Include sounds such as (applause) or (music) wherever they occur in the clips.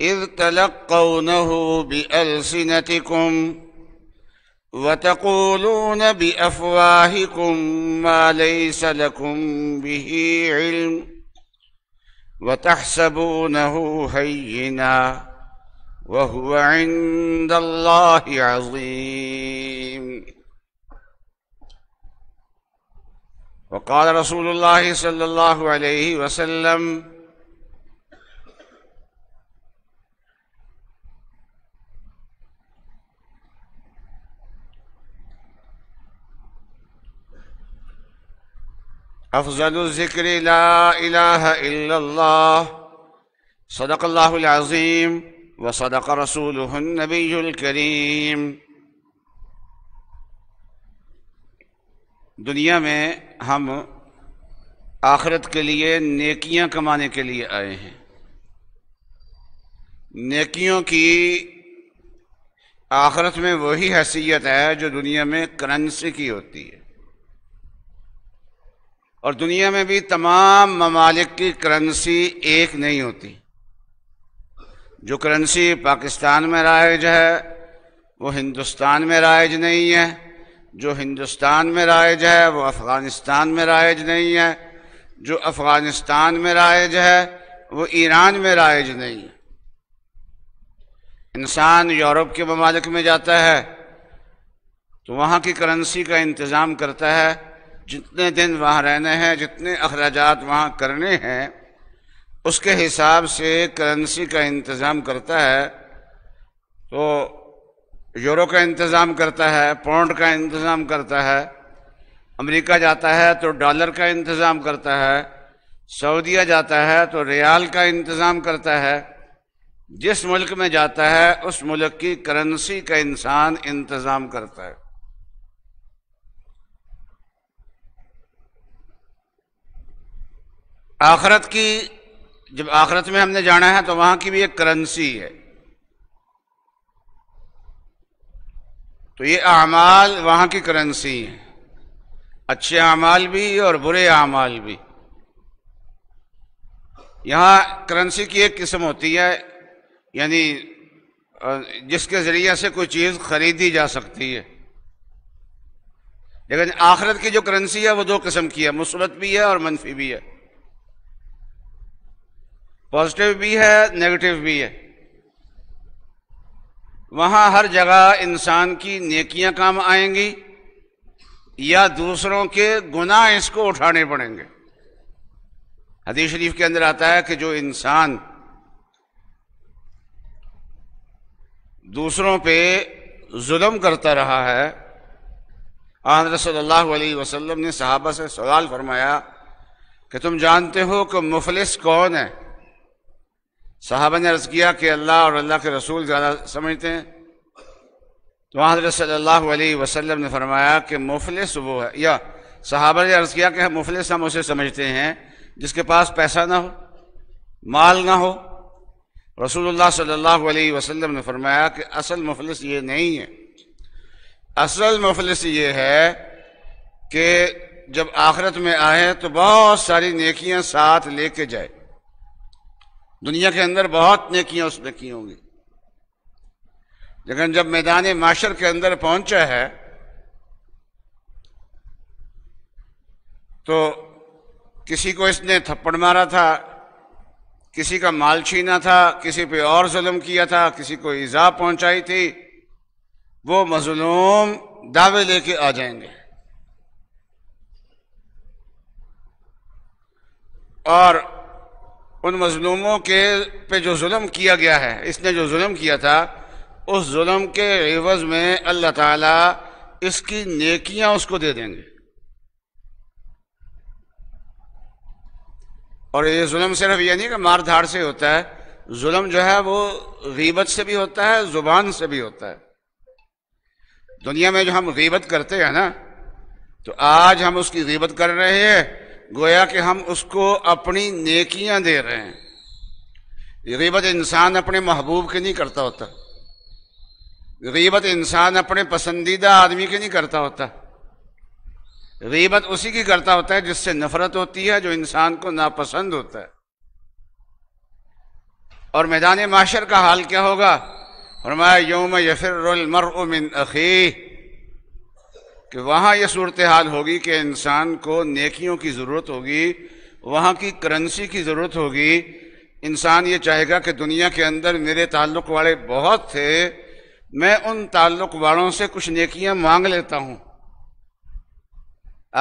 إذ تلقونه بألسنتكم وتقولون بأفواهكم ما ليس لكم به علم وتحسبونه هينا وهو عند الله عظيم وقال رسول الله صلى الله عليه وسلم अफजल सदक़ल्लाज़ीम व सदक रसूल नबीकरीम दुनिया में हम आखरत के लिए नेकियां कमाने के लिए आए हैं नेकियों की आखरत में वही हैसियत है जो दुनिया में करेंसी की होती है और दुनिया में भी तमाम ममालिक की करेंसी एक नहीं होती जो करेंसी पाकिस्तान में राइज है वो हिंदुस्तान में राइज नहीं है जो हिंदुस्तान में राइज है वो अफ़गानिस्तान में राइज नहीं है जो अफ़गानिस्तान में राइज है वो ईरान में राइज नहीं है इंसान यूरोप के ममालिक में जाता है तो वहाँ की करेंसी का इंतज़ाम करता है जितने दिन वहाँ रहने हैं जितने अखराज वहाँ करने हैं उसके हिसाब से करेंसी का इंतज़ाम करता है तो यूरो का इंतज़ाम करता है पाउंड का इंतज़ाम करता है अमेरिका जाता है तो डॉलर का इंतज़ाम करता है सऊदीया जाता है तो रियाल का इंतज़ाम करता है जिस मुल्क में जाता है उस मुल्क की करेंसी का इंसान इंतज़ाम करता है आखरत की जब आखरत में हमने जाना है तो वहां की भी एक करेंसी है तो ये अमाल वहां की करेंसी है अच्छे अमाल भी और बुरे अमाल भी यहाँ करेंसी की एक किस्म होती है यानी जिसके ज़रिए से कोई चीज़ खरीदी जा सकती है लेकिन आखरत की जो करेंसी है वो दो किस्म की है मुस्बत भी है और मनफी भी है पॉजिटिव भी है नेगेटिव भी है वहां हर जगह इंसान की नेकियां काम आएंगी या दूसरों के गुनाह इसको उठाने पड़ेंगे हदीस शरीफ के अंदर आता है कि जो इंसान दूसरों पे जुल्म करता रहा है आंध्र सल्लल्लाहु अलैहि वसल्लम ने सहाबा से सवाल फरमाया कि तुम जानते हो कि मुफलिस कौन है साहबा ने अर्ज किया कि अल्लाह और अल्लाह के रसूल ज़्यादा समझते हैं तो हजरत सल्लल्लाहु अलैहि वसल्लम ने फरमाया कि मुफलिस वो है या साहबा ने अर्ज़ किया कि मुफलिस हम उसे समझते हैं जिसके पास पैसा ना हो माल ना हो रसूलुल्लाह सल्लल्लाहु अलैहि वसल्लम ने फरमाया कि असल मुफलिस ये नहीं है असल मुफलिस ये है कि जब आखरत में आए तो बहुत सारी नेकियां साथ लेके जाए दुनिया के अंदर बहुत नेकियां उसने की होंगी लेकिन जब मैदान माशर के अंदर पहुंचा है तो किसी को इसने थप्पड़ मारा था किसी का माल छीना था किसी पे और जुल्म किया था किसी को ईजा पहुंचाई थी वो मजलूम दावे लेके आ जाएंगे और उन मजलूमों के पे जो जुल्म किया गया है इसने जो जुल्म किया था उस जुल्म के एवज में अल्लाह ताला इसकी नेकियां उसको दे देंगे और ये जुल्म सिर्फ ये नहीं कि मार धाड़ से होता है जुल्म जो है वो गीबत से भी होता है ज़ुबान से भी होता है दुनिया में जो हम गीबत करते हैं ना तो आज हम उसकी गीबत कर रहे हैं गोया कि हम उसको अपनी नेकियां दे रहे हैं गरीबत इंसान अपने महबूब के नहीं करता होता गरीबत इंसान अपने पसंदीदा आदमी के नहीं करता होता गरीबत उसी की करता होता है जिससे नफरत होती है जो इंसान को नापसंद होता है और मैदान माशर का हाल क्या होगा फरमाया योम यफिर मर उमिन अखी कि वहाँ यह सूरत हाल होगी कि इंसान को नेकियों की ज़रूरत होगी वहाँ की करेंसी की ज़रूरत होगी इंसान ये चाहेगा कि दुनिया के अंदर मेरे ताल्लुक़ वाले बहुत थे मैं उन ताल्लुक़ वालों से कुछ नेकियां मांग लेता हूँ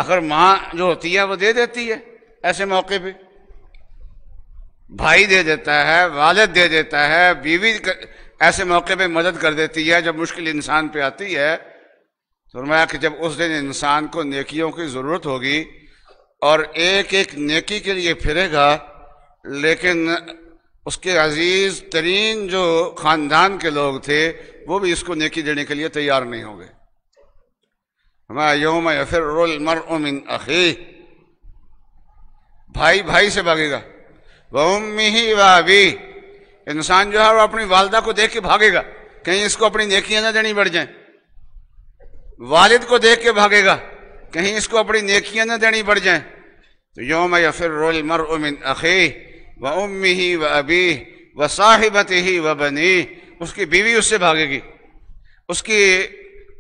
आखिर माँ जो होती है वो दे देती है ऐसे मौके पे भाई दे देता है वालद दे देता है बीवी ऐसे मौके पे मदद कर देती है जब मुश्किल इंसान पे आती है फरमाया कि जब उस दिन इंसान को नेकियों की ज़रूरत होगी और एक एक नेकी के लिए फिरेगा लेकिन उसके अजीज़ तरीन जो ख़ानदान के लोग थे वो भी इसको नेकी देने के लिए तैयार नहीं होंगे हमारा योम फिर उमिन अखी भाई भाई से भागेगा वमी ही अभी इंसान जो है वो अपनी वालदा को देख के भागेगा कहीं इसको अपनी नेकियां ना देनी पड़ जाए वालिद को देख के भागेगा कहीं इसको अपनी नेकियां ना देनी पड़ जाए तो योम या फिर मर उमिन अखी व उम्मी ही व अबी व साहिबत ही व बनी उसकी बीवी उससे भागेगी उसकी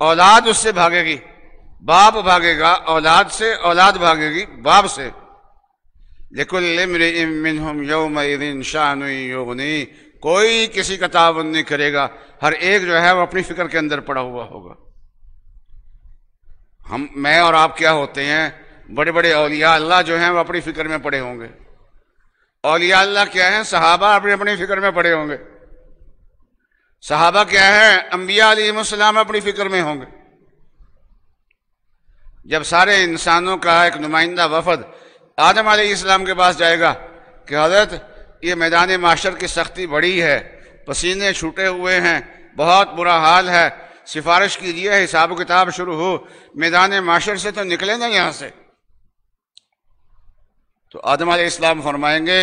औलाद उससे भागेगी बाप भागेगा औलाद से औलाद भागेगी बाप से लेकिन यौम शान कोई किसी का ताबन नहीं करेगा हर एक जो है वो अपनी फिक्र के अंदर पड़ा हुआ होगा हम मैं और आप क्या होते हैं बड़े बड़े अलिया अल्लाह जो हैं वो अपनी फिक्र में पड़े होंगे अलिया अल्लाह क्या है सहाबा अपनी अपनी फिक्र में पड़े होंगे सहाबा क्या है अम्बिया अलीमसलाम अपनी फिक्र में होंगे जब सारे इंसानों का एक नुमाइंदा वफद आदम इस्लाम के पास जाएगा कि हजरत ये मैदान माशर की सख्ती बड़ी है पसीने छूटे हुए हैं बहुत बुरा हाल है सिफारिश कीजिए हिसाब किताब शुरू हो मैदान माशर से तो निकले ना यहाँ से तो आदम इस्लाम फरमाएंगे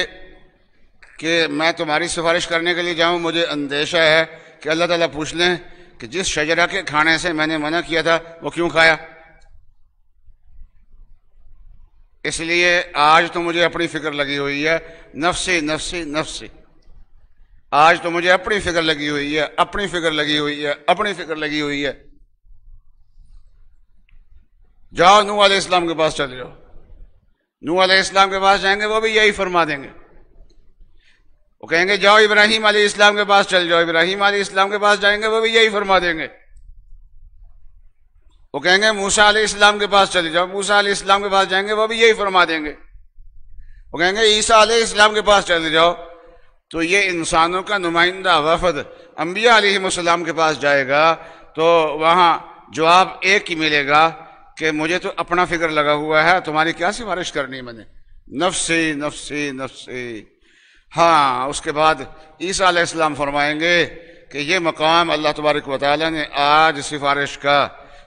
कि मैं तुम्हारी सिफारिश करने के लिए जाऊँ मुझे अंदेशा है कि अल्लाह ताला पूछ लें कि जिस शजरा के खाने से मैंने मना किया था वो क्यों खाया इसलिए आज तो मुझे अपनी फिक्र लगी हुई है नफसी नफसी नफसी आज तो मुझे अपनी फिक्र लगी हुई है अपनी फिक्र लगी हुई है अपनी फिक्र लगी हुई है जाओ नू आल इस्लाम के पास चले जाओ नू आल इस्लाम के पास जाएंगे वो भी यही फरमा देंगे वो कहेंगे जाओ इब्राहिम अली इस्लाम के पास चले जाओ इब्राहिम अली इस्लाम के पास जाएंगे वो भी यही फरमा देंगे वो कहेंगे मूसा अली इस्लाम के पास चले जाओ मूसा अली इस्लाम के पास जाएंगे वो भी यही फरमा देंगे वो कहेंगे ईसा अली इस्लाम के पास चले जाओ तो ये इंसानों का नुमाइंदा वफद अम्बिया सलाम के पास जाएगा तो वहाँ जवाब एक ही मिलेगा कि मुझे तो अपना फिक्र लगा हुआ है तुम्हारी क्या सिफारिश करनी है मैंने नफसी नफसी नफसी हाँ उसके बाद ईसा आलाम फरमाएंगे कि ये मकाम अल्लाह तबारक वाली ने आज सिफारिश का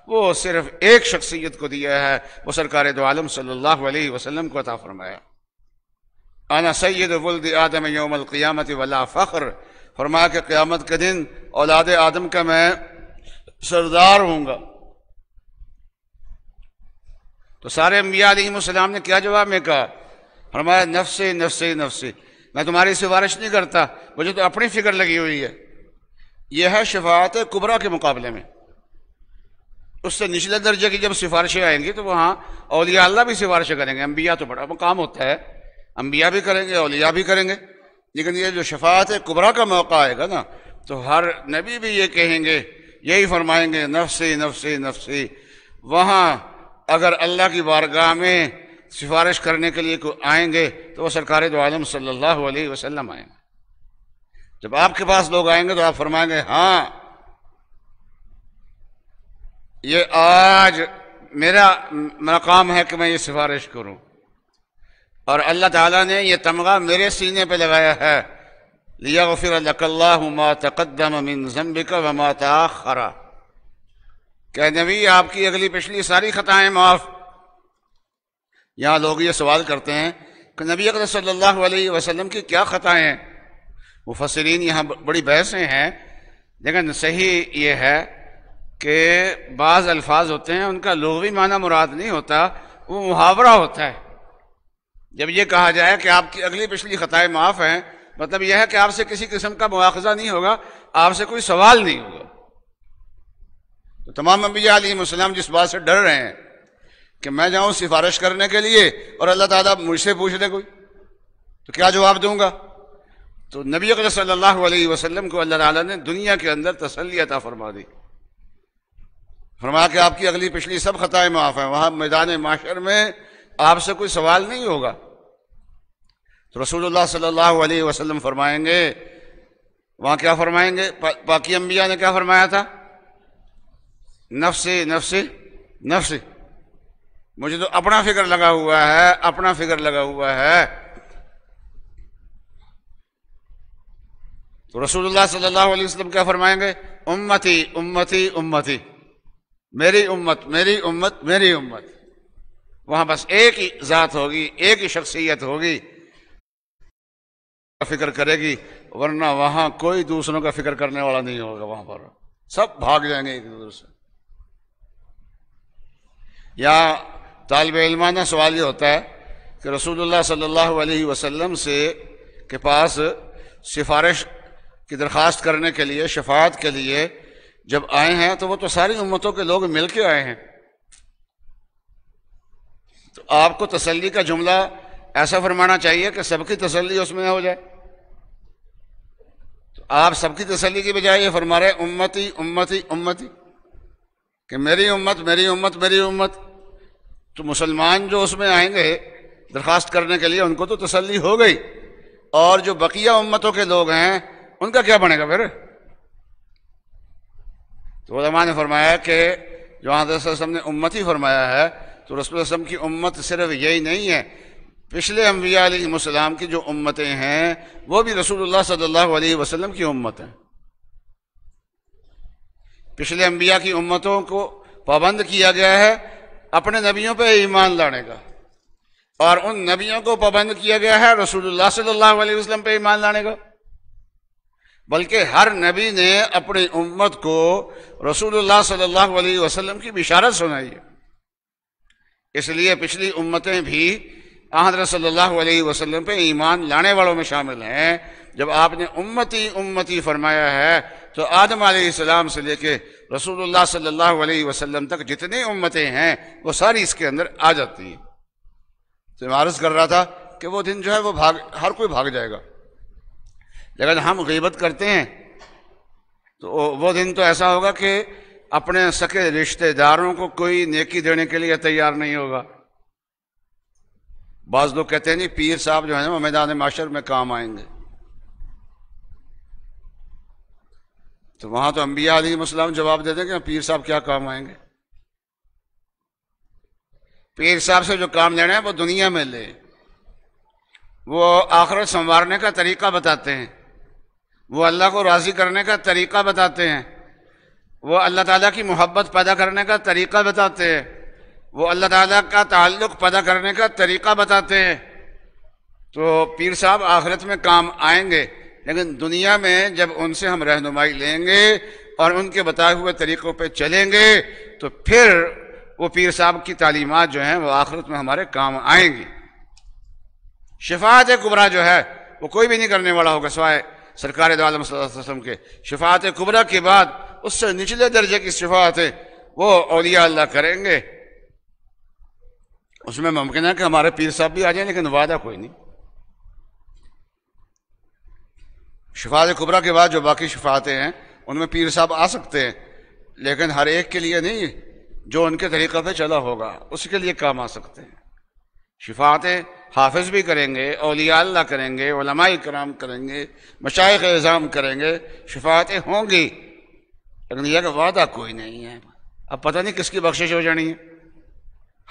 वो सिर्फ एक शख्सियत को दिया है वो सरकार दो आलम सल्ला वसलम को अता फरमाया आना सैद वल्द आदम योमल क़ियामत वला फ़ख्र फरमा के क़्यामत के दिन औलाद आदम का मैं सरदार हूँगा तो सारे अम्बिया सलाम ने क्या जवाब में कहा फरमाया नफ्स नफ्स नफ्स मैं तुम्हारी सिफारिश नहीं करता मुझे तो अपनी फिक्र लगी हुई है यह है शफात कुबरा के मुकाबले में उससे निचले दर्जे की जब सिफारिशें आएंगी तो वहाँ अलिया अल्लाह भी सिफारिशें करेंगे अम्बिया तो बड़ा मुकाम होता है अम्बिया भी करेंगे अलिया भी करेंगे लेकिन ये जो शफात कुबरा का मौका आएगा ना तो हर नबी भी ये कहेंगे यही फरमाएंगे नफसी नफसी नफसी वहाँ अगर अल्लाह की बारगाह में सिफारिश करने के लिए कोई आएंगे तो वह सरकार दो आलम सल्लल्लाहु अलैहि वसल्लम आएंगे जब आपके पास लोग आएंगे तो आप फरमाएंगे हाँ ये आज मेरा मकाम है कि मैं ये सिफारिश करूँ और अल्लाह ताला ने यह तमगा मेरे सीने पे लगाया है लिया फिर मा तकदम मिन जम्बिक कह नबी आपकी अगली पिछली सारी खताएं माफ़ यहाँ लोग ये सवाल करते हैं कि नबी अगर सल्लल्लाहु अलैहि वसल्लम की क्या खताएं हैं फसरीन यहाँ बड़ी बहसें हैं लेकिन सही ये है कि बाज़ अल्फाज होते हैं उनका लोगी माना मुराद नहीं होता वो मुहावरा होता है जब ये कहा जाए कि आपकी अगली पिछली खताएं माफ़ हैं मतलब यह है कि आपसे किसी किस्म का मुआवजा नहीं होगा आपसे कोई सवाल नहीं होगा तो तमाम अम्बिया अम्बियाम जिस बात से डर रहे हैं कि मैं जाऊं सिफारिश करने के लिए और अल्लाह ताला मुझसे पूछ ले कोई तो क्या जवाब दूंगा तो नबी सल्लल्लाहु अलैहि वसल्लम को अल्लाह ताला ने दुनिया के अंदर तसली अता फरमा दी फरमा के आपकी अगली पिछली सब खताएं माफ़ हैं वहाँ मैदान माशर में आपसे कोई सवाल नहीं होगा तो रसूलुल्लाह सल्लल्लाहु अलैहि वसल्लम फरमाएंगे वहां क्या फरमाएंगे पा, पाकि अम्बिया ने क्या फरमाया था नफ्से नफ्से नफ्से मुझे तो अपना फिक्र लगा हुआ है अपना फिक्र लगा हुआ है तो रसूलुल्लाह सल्लल्लाहु अलैहि वसल्लम क्या फरमाएंगे उम्मती उम्मती उम्मती मेरी उम्मत मेरी उम्मत मेरी उम्मत वहां बस एक ही जात होगी एक ही शख्सियत होगी फिक्र करेगी वरना वहां कोई दूसरों का फिक्र करने वाला नहीं होगा वहां पर सब भाग जाएंगे एक दूसरे से या तालब इलमाना सवाल ये होता है कि रसूलुल्लाह सल्लल्लाहु अलैहि वसल्लम से के पास सिफारिश की दरख्वास्त करने के लिए शफात के लिए जब आए हैं तो वो तो सारी उम्मतों के लोग मिल के आए हैं तो आपको तसल्ली का जुमला ऐसा फरमाना चाहिए कि सबकी तसल्ली उसमें हो जाए तो आप सबकी तसल्ली की बजाय ये फरमा रहे उम्मती उम्मती उम्मती कि मेरी उम्मत मेरी उम्मत मेरी उम्मत तो मुसलमान जो उसमें आएंगे दरख्वास्त करने के लिए उनको तो तसल्ली हो गई और जो बकिया उम्मतों के लोग हैं उनका क्या बनेगा फिर तो ने फरमाया कि जो हजरत ने उम्मत ही फरमाया है तो रसूल रसम की उम्मत सिर्फ यही नहीं है पिछले अम्बियालाम की जो उम्मतें हैं वो भी रसूलुल्लाह सल्लल्लाहु अलैहि वसल्लम की उम्मत हैं पिछले अम्बिया की उम्मतों को पाबंद किया गया है अपने नबियों पर ईमान लाने का और उन नबियों को पाबंद किया गया है रसूलुल्लाह सल्लल्लाहु अलैहि वसल्लम पर ईमान लाने का बल्कि हर नबी ने अपनी उम्मत को रसूल सल्लल्लाहु वसलम की बिशारत सुनाई है इसलिए पिछली उम्मतें भी आहदर सल्लल्लाहु अलैहि वसल्लम पे ईमान लाने वालों में शामिल हैं जब आपने उम्मती उम्मती फरमाया है तो आदम आसलाम से लेके रसूलुल्लाह सल्लल्लाहु अलैहि वसल्लम तक जितनी उम्मतें हैं वो सारी इसके अंदर आ जाती हैं तो मारस कर रहा था कि वो दिन जो है वो भाग हर कोई भाग जाएगा लेकिन हम गईबत करते हैं तो वो दिन तो ऐसा होगा कि अपने सके रिश्तेदारों को कोई नेकी देने के लिए तैयार नहीं होगा बाज लोग कहते हैं नहीं पीर साहब जो है ना वो मैदान माशर में काम आएंगे तो वहां तो अंबिया अली अलीसम जवाब दे देंगे पीर साहब क्या काम आएंगे पीर साहब से जो काम लेना है वो दुनिया में ले वो आखिरत संवारने का तरीका बताते हैं वो अल्लाह को राजी करने का तरीका बताते हैं वो अल्लाह ताला की मोहब्बत पैदा करने का तरीका बताते हैं वो अल्लाह ताला का ताल्लुक पैदा करने का तरीका बताते हैं तो पीर साहब आखिरत में काम आएंगे लेकिन दुनिया में जब उनसे हम रहनुमाई लेंगे और उनके बताए हुए तरीक़ों पर चलेंगे तो फिर वो पीर साहब की तालीमत जो हैं वो आखिरत में हमारे काम आएंगी शफात कुबरा जो है वो कोई भी नहीं करने वाला होगा सवाए सरकार आलम वसम के शफात कुबरा के बाद उससे निचले दर्जे की सिफात है वो अलिया अल्लाह करेंगे उसमें मुमकिन है कि हमारे पीर साहब भी आ जाए लेकिन वादा कोई नहीं शिफात कुबरा के बाद जो बाकी शिफातें हैं उनमें पीर साहब आ सकते हैं लेकिन हर एक के लिए नहीं जो उनके तरीक़े पे चला होगा उसके लिए काम आ सकते हैं शिफातें हाफिज भी करेंगे अलिया अल्लाह करेंगे कराम करेंगे मशाइ एज़ाम करेंगे शिफातें होंगी लेकिन यह कि वादा कोई नहीं है अब पता नहीं किसकी बख्शिश हो जानी है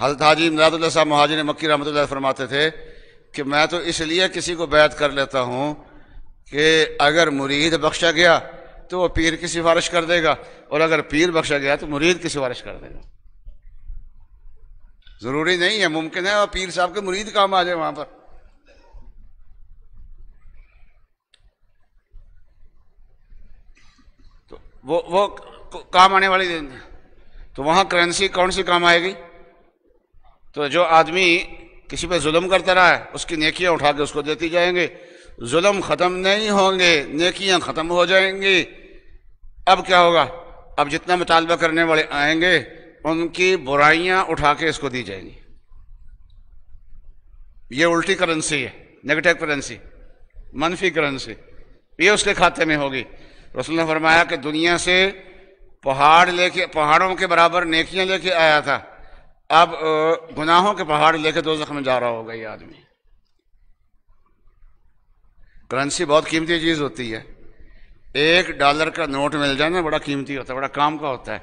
हजरत हाजी इमदादुल्ला साहब महाजिर मक्की रहमत फरमाते थे कि मैं तो इसलिए किसी को बैत कर लेता हूँ कि अगर मुरीद बख्शा गया तो वह पीर की सिफारिश कर देगा और अगर पीर बख्शा गया तो मुरीद की सिफारिश कर देगा ज़रूरी नहीं है मुमकिन है और पीर साहब के मुरीद काम आ जाए वहाँ पर वो वो काम आने वाली तो वहाँ करेंसी कौन सी काम आएगी तो जो आदमी किसी पे जुल्म करता रहा है उसकी नेकियां उठा के उसको देती जाएंगे जुल्म ख़त्म नहीं होंगे नेकियां ख़त्म हो जाएंगी अब क्या होगा अब जितना मुतालबा करने वाले आएंगे उनकी बुराइयां उठा के इसको दी जाएंगी ये उल्टी करेंसी है नेगेटिव करेंसी मनफी करेंसी ये उसके खाते में होगी रसूल ने फरमाया कि दुनिया से पहाड़ लेके पहाड़ों के बराबर नेकियां लेके आया था अब गुनाहों के पहाड़ लेके दो जख्म जा रहा होगा ये आदमी करेंसी बहुत कीमती चीज़ होती है एक डॉलर का नोट मिल जाए ना बड़ा कीमती होता है बड़ा काम का होता है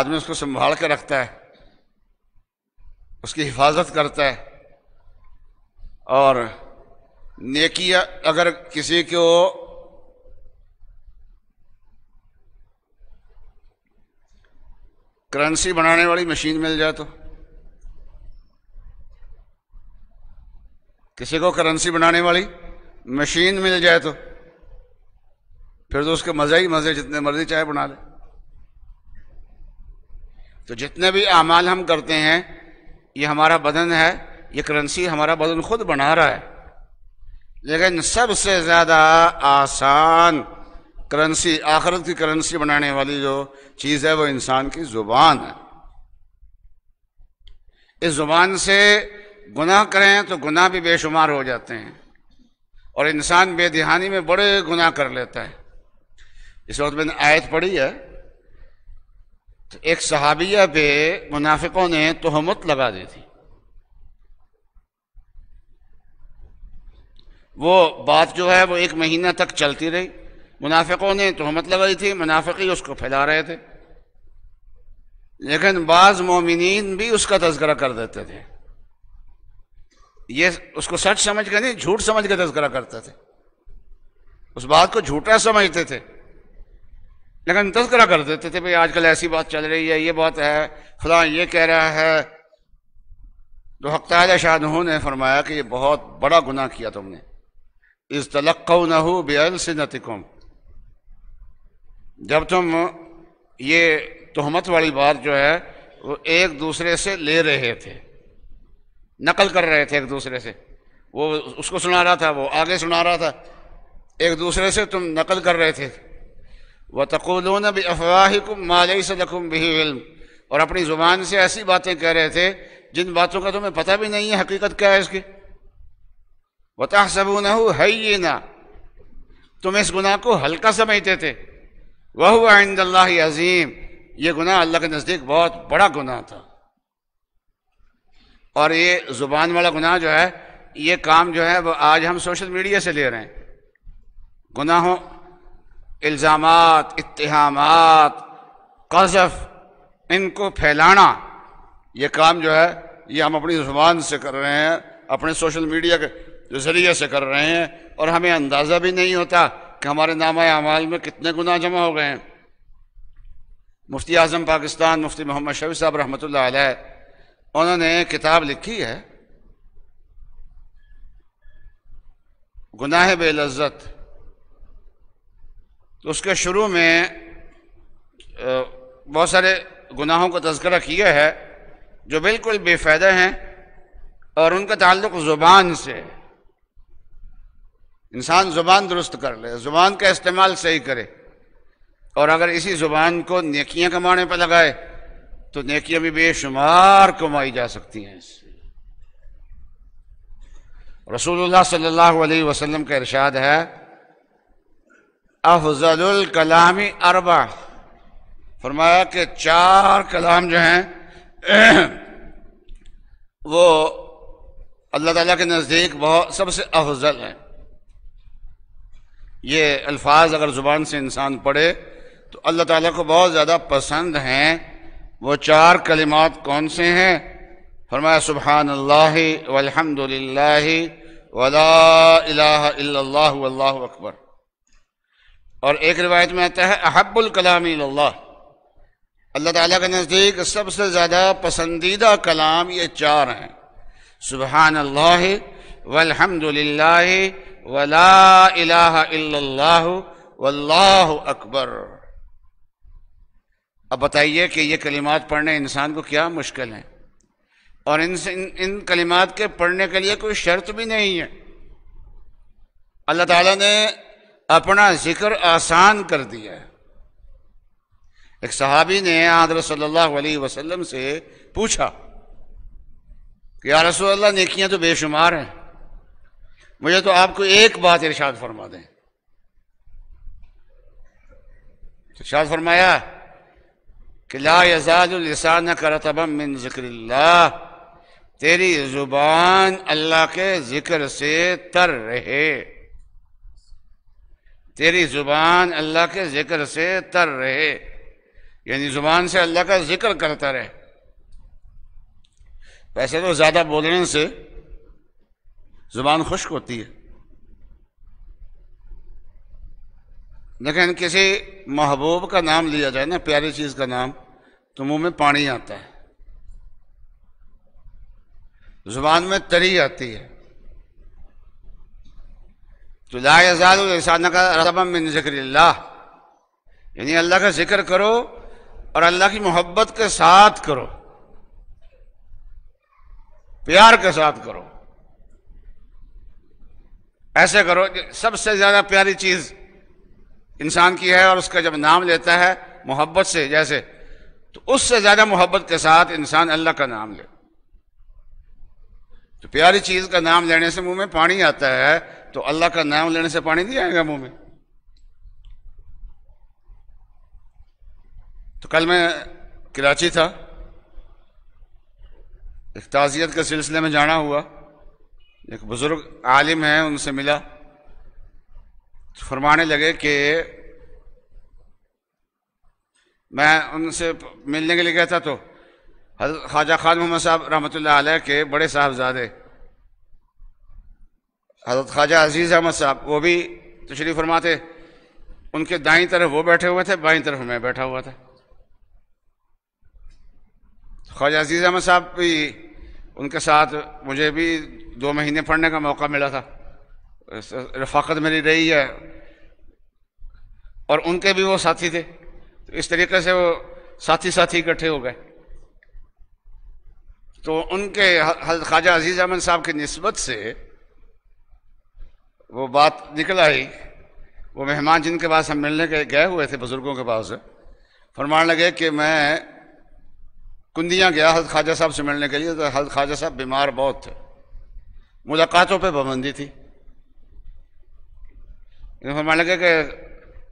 आदमी उसको संभाल के रखता है उसकी हिफाजत करता है और नेकिया अगर किसी को करेंसी बनाने वाली मशीन मिल जाए तो किसी को करेंसी बनाने वाली मशीन मिल जाए तो फिर तो उसके मज़े ही मज़े जितने मर्जी चाहे बना ले तो जितने भी अमाल हम करते हैं ये हमारा बदन है ये करेंसी हमारा बदन खुद बना रहा है लेकिन सबसे ज़्यादा आसान करेंसी आखरत की करेंसी बनाने वाली जो चीज़ है वो इंसान की ज़ुबान है इस ज़ुबान से गुनाह करें तो गुनाह भी बेशुमार हो जाते हैं और इंसान बेदिहानी में बड़े गुनाह कर लेता है इस वक्त मैंने आयत पढ़ी है तो एक सहाबिया पे मुनाफिकों ने तोहमत लगा दी थी वो बात जो है वो एक महीना तक चलती रही मुनाफिकों ने तोहमत लगाई थी मुनाफिकी उसको फैला रहे थे लेकिन बाज मोमिन भी उसका तस्करा कर देते थे ये उसको सच समझ के नहीं झूठ समझ के तस्करा करते थे उस बात को झूठा समझते थे लेकिन तस्करा कर देते थे भाई आजकल ऐसी बात चल रही है ये बात है फला ये कह रहा है तो हक शाह ने फरमाया कि ये बहुत बड़ा गुनाह किया तुमने इस तलक़ नहू बेअल से नतिकुम जब तुम ये तोहमत वाली बात जो है वो एक दूसरे से ले रहे थे नकल कर रहे थे एक दूसरे से वो उसको सुना रहा था वो आगे सुना रहा था एक दूसरे से तुम नकल कर रहे थे वह तकुलून भी अफवाहिकुम मालई से लखुम भी इल्म और अपनी ज़ुबान से ऐसी बातें कह रहे थे जिन बातों का तुम्हें पता भी नहीं है हकीकत क्या है इसकी वह सबू न हो है ये ना तुम इस गुनाह को हल्का समझते थे वह आइंदल्ला अजीम ये गुनाह अल्लाह के नज़दीक बहुत बड़ा गुना था और ये ज़ुबान वाला गुनाह जो है ये काम जो है वो आज हम सोशल मीडिया से ले रहे हैं गुनाहों इल्ज़ाम इतहाम कजफ इनको फैलाना ये काम जो है ये हम अपनी ज़ुबान से कर रहे हैं अपने सोशल मीडिया के ज़रिए से कर रहे हैं और हमें अंदाज़ा भी नहीं होता कि हमारे नामा अमाल में कितने गुना जमा हो गए हैं मुफ्ती आजम पाकिस्तान मुफ्ती मोहम्मद शबी साहब रहमत उन्होंने किताब लिखी है गुनाह बे लज्जत तो उसके शुरू में बहुत सारे गुनाहों का तस्करा किया है जो बिल्कुल बेफ़ायदा हैं और उनका ताल्लुक ज़ुबान से है इंसान ज़ुबान दुरुस्त कर ले ज़ुबान का इस्तेमाल सही करे और अगर इसी ज़ुबान को नेकियां कमाने पर लगाए तो नेकियां भी बेशुमार कमाई जा सकती हैं इससे रसूलुल्लाह सल्लल्लाहु अलैहि वसल्लम का इरशाद है अफजल कलामी अरबा फरमाया कि चार कलाम जो हैं वो अल्लाह ताला के नज़दीक बहुत सबसे अफजल हैं ये अल्फाज अगर ज़ुबान से इंसान पढ़े तो अल्लाह ताला को बहुत ज़्यादा पसंद हैं वो चार कलिमात कौन से हैं फरमाया सुबहान अल्लाह वलहमदिल्ला वला अल्लाह अकबर और एक रिवायत में आता है अहब्बुल कलाम अल्लाह अल्लाह ताला के नज़दीक सबसे ज़्यादा पसंदीदा कलाम ये चार हैं सुबहान अल्लाह वलहमदिल्ला वला वल्लाहु अकबर अब बताइए कि ये कलिमात पढ़ने इंसान को क्या मुश्किल है और इन इन, कलिमात के पढ़ने के लिए कोई शर्त भी नहीं है अल्लाह ताला ने अपना जिक्र आसान कर दिया है एक सहाबी ने आदर सल्लल्लाहु अलैहि वसल्लम से पूछा कि यार रसूल नेकियां तो बेशुमार हैं मुझे तो आपको एक बात इरशाद फरमा दें तो इर्शाद फरमाया कि ला यजादान का मिन जिक्र तेरी जुबान अल्लाह के जिक्र से तर रहे तेरी जुबान अल्लाह के जिक्र से तर रहे यानी जुबान से अल्लाह का जिक्र करता रहे वैसे तो ज़्यादा बोलने से जुबान खुश्क होती है लेकिन किसी महबूब का नाम लिया जाए ना प्यारी चीज़ का नाम तो मुंह में पानी आता है जुबान में तरी आती है तो लाजादान का रबम जिक्र यानी अल्लाह का जिक्र करो और अल्लाह की मोहब्बत के साथ करो प्यार के साथ करो ऐसे करो सबसे ज्यादा प्यारी चीज इंसान की है और उसका जब नाम लेता है मोहब्बत से जैसे तो उससे ज्यादा मोहब्बत के साथ इंसान अल्लाह का नाम ले तो प्यारी चीज का नाम लेने से मुंह में पानी आता है तो अल्लाह का नाम लेने से पानी नहीं आएगा मुंह में तो कल मैं कराची था एक ताजियत के सिलसिले में जाना हुआ एक बुजुर्ग आलिम है उनसे मिला तो फरमाने लगे कि मैं उनसे मिलने के लिए गया था तो ख्वाजा खान मोहम्मद साहब रहमत आल के बड़े साहबजादे हजरत ख्वाजा अजीज़ अहमद साहब वो भी तशरीफ फरमाते उनके दाई तरफ वो बैठे हुए थे बाई तरफ मैं बैठा हुआ था ख्वाजा अजीज़ अहमद साहब भी उनके साथ मुझे भी दो महीने पढ़ने का मौका मिला था रफाकत मेरी रही है और उनके भी वो साथी थे तो इस तरीके से वो साथी साथी इकट्ठे हो गए तो उनके ख्वाजा अजीज अहमद साहब की नस्बत से वो बात निकल आई वो मेहमान जिनके पास हम मिलने के गए हुए थे बुज़ुर्गों के पास फरमान लगे कि मैं कुंदियाँ गया हजरत ख्वाजा साहब से मिलने के लिए तो हजरत ख्वाजा साहब बीमार बहुत थे मुलाकातों पर पाबंदी थी फरमाने लगे कि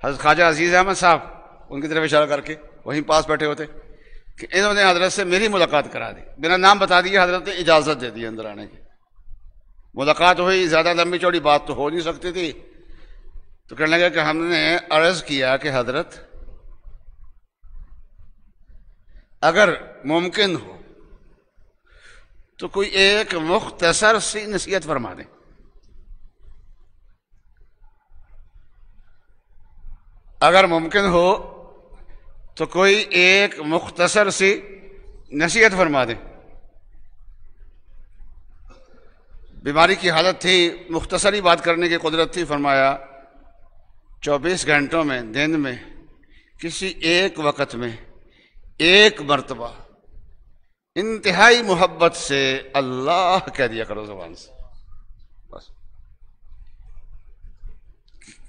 हजरत ख्वाजा अजीज़ अहमद साहब उनकी तरफ इशारा करके वहीं पास बैठे होते कि इन्होंने हजरत से मेरी मुलाकात करा दी मेरा नाम बता दिया हजरत ने इजाज़त दे दी अंदर आने की मुलाकात हुई ज़्यादा लंबी चौड़ी बात तो हो नहीं सकती थी तो कहने लगे कि हमने अर्ज़ किया कि हजरत अगर मुमकिन हो तो कोई एक मुख्तसर सी नसीहत फरमा दें अगर मुमकिन हो तो कोई एक मुख्तसर सी नसीहत फरमा दें बीमारी की हालत थी मुख्तसर ही बात करने की कुदरत थी फरमाया चौबीस घंटों में दिन में किसी एक वक्त में एक मरतबा इंतहाई मोहब्बत से अल्लाह कह दिया करो जबान से बस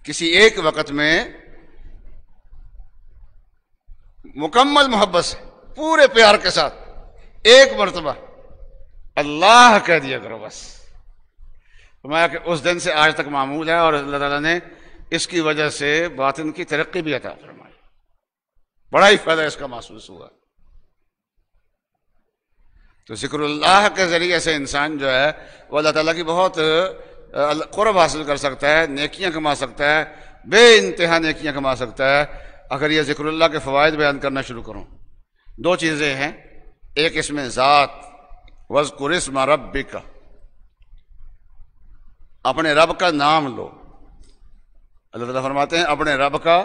किसी एक वक्त में मुकम्मल मोहब्बत से पूरे प्यार के साथ एक मरतबा अल्लाह कह दिया करो बस मैं कि उस दिन से आज तक मामूल है और अल्लाह ताला ने इसकी वजह से बातिन की तरक्की भी अदा फरमाई बड़ा ही फायदा इसका महसूस हुआ तो जिक्र अल्लाह के ज़रिए से इंसान जो है वो अल्लाह तला की बहुत क़ुरब हासिल कर सकता है नेकियां कमा सकता है बे इंतहा नेकियां कमा सकता है अगर ये जिक्रल्ला के फ़वाद बयान करना शुरू करूं दो चीज़ें हैं एक इसमें ज़ात वज़कुरस्म रब का अपने रब का नाम लो अल्लाह तरमाते फरमाते हैं अपने रब का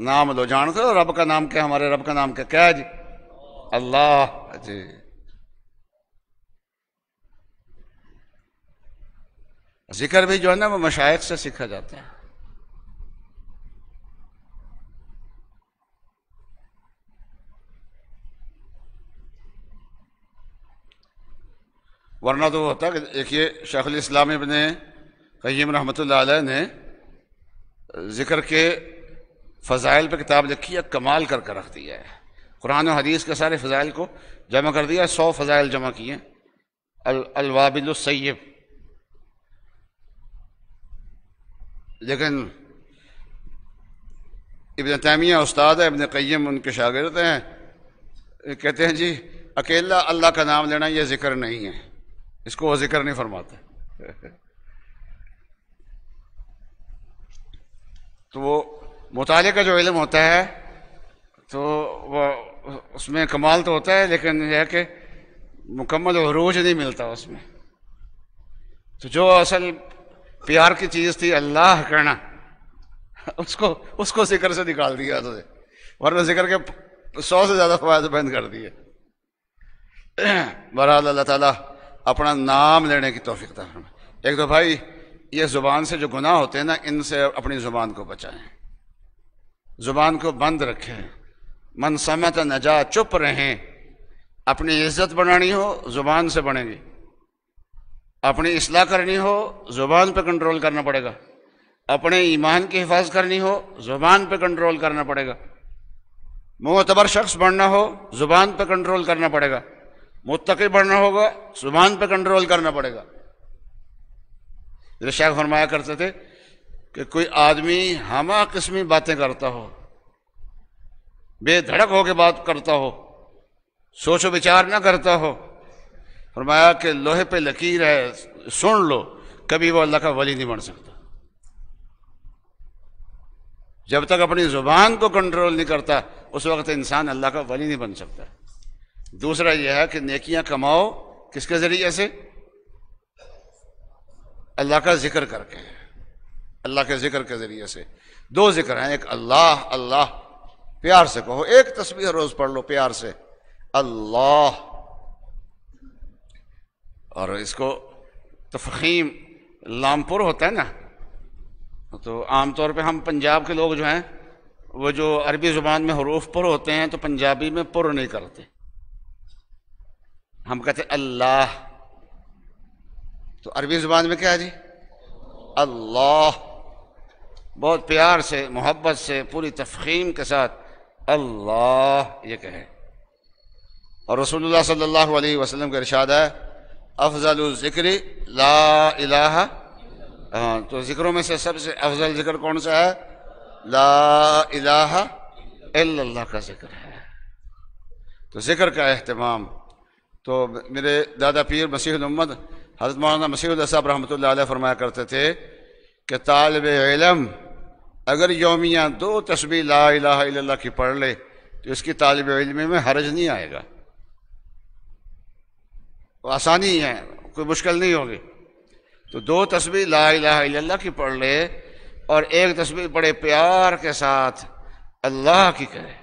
नाम लो जान हो रब का नाम क्या हमारे रब का नाम क्या क्या जी अल्लाह जी जिक्र भी जो है ना वो मशाइक से सीखा जाता है वरना तो होता कि देखिए शेखुल इस्लाम इबन कईम रहमत ने जिक्र के फ़ज़ाइल पर किताब लिखी है कमाल करके रख दिया है कुरान और हदीस के सारे फ़ज़ाइल को जमा कर दिया सौ फ़ज़ाइल जमा किए अलवाबिलसैब लेकिन इबन तैमिया उस्ताद है इबन कैम उनके शागिर्द हैं कहते हैं जी अकेला अल्लाह का नाम लेना यह ज़िक्र नहीं है इसको वो ज़िक्र नहीं फरमाते (laughs) तो वो मुताले का जो इलम होता है तो वह उसमें कमाल तो होता है लेकिन यह कि मुकम्मल हरूज नहीं मिलता उसमें तो जो असल प्यार की चीज़ थी अल्लाह करना उसको उसको जिक्र से निकाल दिया तो वरना जिक्र के सौ से ज़्यादा फ़ायदे बंद कर दिए बहरहाल अल्लाह ताला अपना नाम लेने की तोफ़ी एक तो भाई ये ज़ुबान से जो गुनाह होते हैं ना इनसे अपनी ज़ुबान को बचाएं ज़ुबान को बंद रखें मन समत नजा चुप रहें अपनी इज्जत बढ़ानी हो ज़ुबान से बढ़ेंगी अपनी असलाह करनी हो ज़ुबान पे कंट्रोल करना पड़ेगा अपने ईमान की हिफाजत करनी हो ज़ुबान पे कंट्रोल करना पड़ेगा मोतबर शख्स बनना हो ज़ुबान पे कंट्रोल करना पड़ेगा मुतकी बढ़ना होगा ज़ुबान पे कंट्रोल करना पड़ेगा शेख फरमाया करते थे कि कोई आदमी हमा किस्मी बातें करता हो बेधड़क होकर बात करता हो सोचो विचार ना करता हो फरमाया कि लोहे पे लकीर है सुन लो कभी वो अल्लाह का वली नहीं बन सकता जब तक अपनी ज़ुबान को कंट्रोल नहीं करता उस वक्त इंसान अल्लाह का वली नहीं बन सकता दूसरा यह है कि नेकियां कमाओ किसके ज़रिए से अल्लाह का जिक्र करके अल्लाह के जिक्र के ज़रिए से दो जिक्र हैं एक अल्लाह अल्लाह प्यार से कहो एक तस्वीर रोज पढ़ लो प्यार से अल्लाह और इसको तफहीम लामपुर होता है ना तो आमतौर पे हम पंजाब के लोग जो हैं वो जो अरबी ज़ुबान में हरूफ पुर होते हैं तो पंजाबी में पुर नहीं करते हम कहते अल्लाह तो अरबी ज़ुबान में क्या है जी अल्लाह बहुत प्यार से मोहब्बत से पूरी तफ़ीम के साथ अल्लाह ये कहे और रसूलुल्लाह सल्लल्लाहु अलैहि वसल्लम का इरशाद है अफजल ज़िक्र ला इलाहा हाँ तो ज़िक्रों में से सबसे अफजल ज़िक्र कौन सा है ला इलाहा इल्लल्लाह का ज़िक्र है तो ज़िक्र का अहतमाम तो मेरे दादा पीर मसीहमद हज़रत मौलाना मसीह साहब रहमत ला फरमाया करते थे कि तालब इलम अगर योमिया दो तस्बी ला इला की पढ़ ले तो इसकी तालब इलम में हरज नहीं आएगा तो आसानी है कोई मुश्किल नहीं होगी तो दो तस्बी ला इला की पढ़ ले और एक तस्बी बड़े प्यार के साथ अल्लाह की करे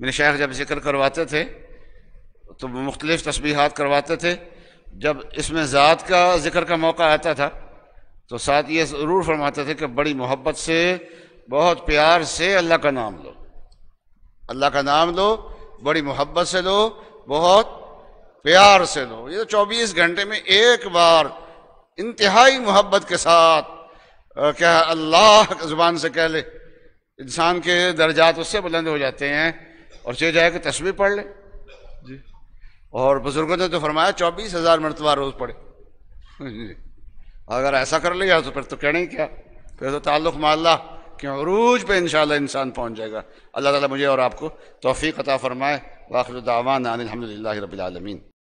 मेरे शेख जब जिक्र करवाते थे तो मुख्तलिफ हाथ करवाते थे जब इसमें ज़ात का जिक्र का मौका आता था तो साथ ये ज़रूर फरमाते थे कि बड़ी मोहब्बत से बहुत प्यार से अल्लाह का नाम लो अल्लाह का नाम लो बड़ी मोहब्बत से लो बहुत प्यार से लो ये तो 24 घंटे में एक बार इंतहाई मोहब्बत के साथ क्या अल्लाह ज़ुबान से कह ले इंसान के दर्जात उससे बुलंद हो जाते हैं और चले जाए कि तस्वीर पढ़ ले जी और बुज़ुर्गों ने तो फरमाया चौबीस हज़ार मरतबा रोज़ पढ़े (laughs) जी अगर ऐसा कर लिया तो फिर तो कहने ही क्या फिर तो ताल्लुक़ माल्ला के अरूज पे इन इंसान पहुँच जाएगा अल्लाह ताला मुझे और आपको तोफ़ी अता फ़रमाए वाखिर दावान अनिलहमदिल्ला रबीआलमीन